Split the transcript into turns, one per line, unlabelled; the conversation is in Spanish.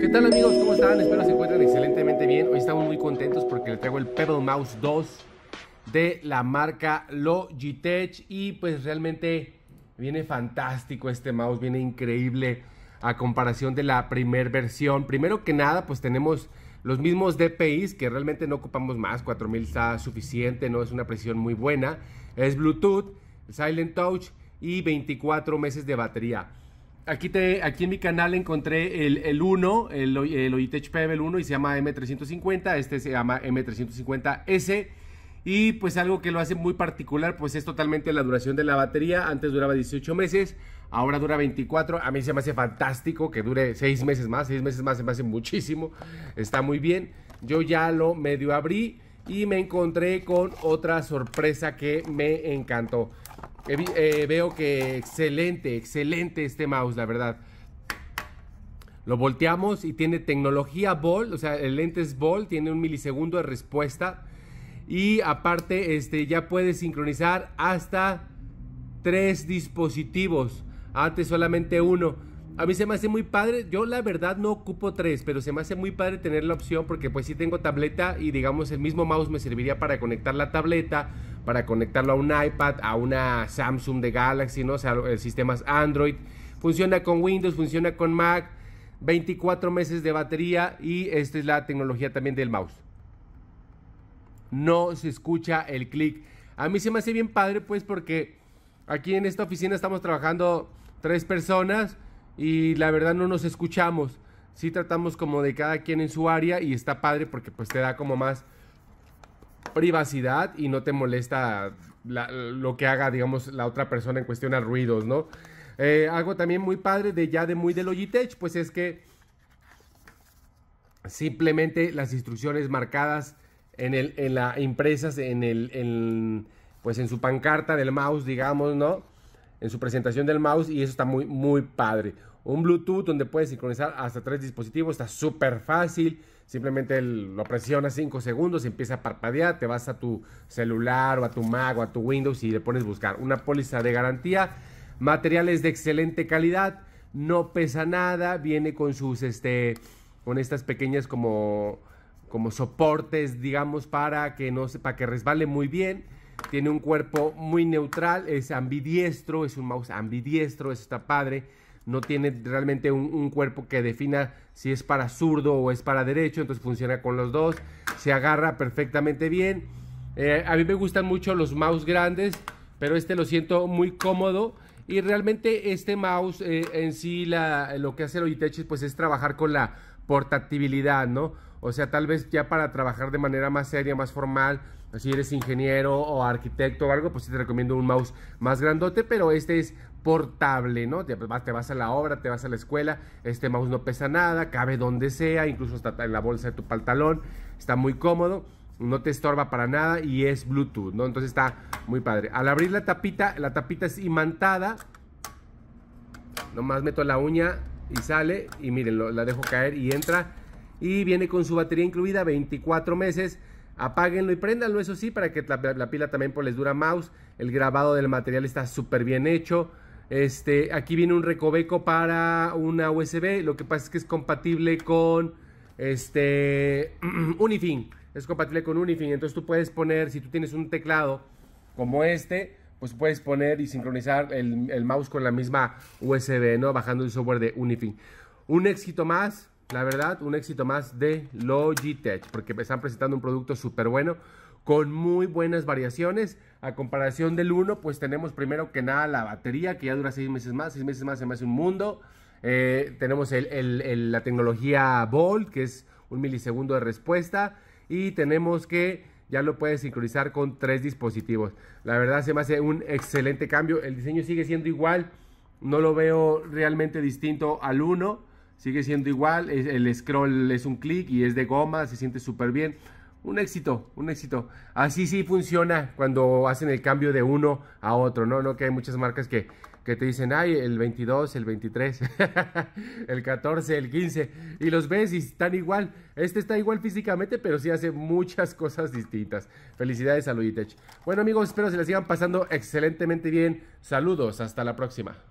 ¿Qué tal amigos? ¿Cómo están? Espero se encuentren excelentemente bien. Hoy estamos muy contentos porque les traigo el Pebble Mouse 2 de la marca Logitech y pues realmente viene fantástico este mouse, viene increíble a comparación de la primer versión. Primero que nada, pues tenemos los mismos DPIs que realmente no ocupamos más, 4000 está suficiente, no es una presión muy buena. Es Bluetooth, Silent Touch y 24 meses de batería. Aquí, te, aquí en mi canal encontré el, el 1, el, el Logitech el 1 y se llama M350, este se llama M350S y pues algo que lo hace muy particular pues es totalmente la duración de la batería, antes duraba 18 meses, ahora dura 24, a mí se me hace fantástico que dure 6 meses más, 6 meses más se me hace muchísimo, está muy bien, yo ya lo medio abrí y me encontré con otra sorpresa que me encantó. Eh, veo que excelente, excelente este mouse, la verdad. Lo volteamos y tiene tecnología Ball, o sea, el lente es Ball, tiene un milisegundo de respuesta. Y aparte, este, ya puede sincronizar hasta tres dispositivos. Antes solamente uno. A mí se me hace muy padre, yo la verdad no ocupo tres, pero se me hace muy padre tener la opción porque pues si tengo tableta y digamos el mismo mouse me serviría para conectar la tableta para conectarlo a un iPad, a una Samsung de Galaxy, ¿no? O sea, sistemas Android. Funciona con Windows, funciona con Mac. 24 meses de batería y esta es la tecnología también del mouse. No se escucha el clic. A mí se me hace bien padre pues porque aquí en esta oficina estamos trabajando tres personas y la verdad no nos escuchamos. Sí tratamos como de cada quien en su área y está padre porque pues te da como más privacidad y no te molesta lo que haga, digamos, la otra persona en cuestión a ruidos, ¿no? Eh, algo también muy padre de ya de muy de Logitech, pues es que simplemente las instrucciones marcadas en, el, en la impresas en el pues en su pancarta del mouse, digamos, ¿no? en su presentación del mouse y eso está muy, muy padre. Un Bluetooth donde puedes sincronizar hasta tres dispositivos, está súper fácil. Simplemente lo presionas 5 segundos, empieza a parpadear, te vas a tu celular o a tu Mac o a tu Windows y le pones buscar una póliza de garantía. Materiales de excelente calidad, no pesa nada, viene con sus, este, con estas pequeñas como, como soportes, digamos, para que no, para que resbale muy bien tiene un cuerpo muy neutral, es ambidiestro, es un mouse ambidiestro, está padre. No tiene realmente un, cuerpo que defina si es para zurdo o es para derecho, entonces funciona con los dos. Se agarra perfectamente bien. Eh, a mí me gustan mucho los mouse grandes, pero este lo siento muy cómodo. Y realmente este mouse eh, en sí lo que hace el Logitech pues es trabajar con la portabilidad, ¿no? O sea, tal vez ya para trabajar de manera más seria, más formal, pues, si eres ingeniero o arquitecto o algo, pues sí te recomiendo un mouse más grandote, pero este es portable, ¿no? Te, vas a la obra, te vas a la escuela, este mouse no pesa nada, cabe donde sea, incluso está en la bolsa de tu pantalón, está muy cómodo, no te estorba para nada y es Bluetooth, ¿no? Entonces está muy padre. Al abrir la tapita, la tapita es imantada, nomás meto la uña y sale y miren, la dejo caer y entra y viene con su batería incluida 24 meses. Apáguenlo y préndanlo, eso sí, para que la, pila también pues, les dura mouse. El grabado del material está súper bien hecho. Este, aquí viene un recoveco para una USB. Lo que pasa es que es compatible con este Unifin. Es compatible con Unifin. Entonces tú puedes poner, si tú tienes un teclado como este, pues puedes poner y sincronizar el, el mouse con la misma USB, ¿no? Bajando el software de Unifin. Un éxito más la verdad, un éxito más de Logitech, porque están presentando un producto súper bueno, con muy buenas variaciones. A comparación del 1, pues tenemos primero que nada la batería, que ya dura 6 meses más, 6 meses más se me hace un mundo. Eh, tenemos la tecnología Bolt que es un milisegundo de respuesta. Y tenemos que ya lo puedes sincronizar con tres dispositivos. La verdad se me hace un excelente cambio. El diseño sigue siendo igual, no lo veo realmente distinto al 1 Sigue siendo igual, el scroll es un clic y es de goma, se siente súper bien. Un éxito, un éxito. Así sí funciona cuando hacen el cambio de uno a otro, ¿no? No que hay muchas marcas que, que te dicen, ay, el 22, el 23, el 14, el 15, y los ves y están igual. Este está igual físicamente, pero sí hace muchas cosas distintas. Felicidades a Logitech. Bueno, amigos, espero se les sigan pasando excelentemente bien. Saludos, hasta la próxima.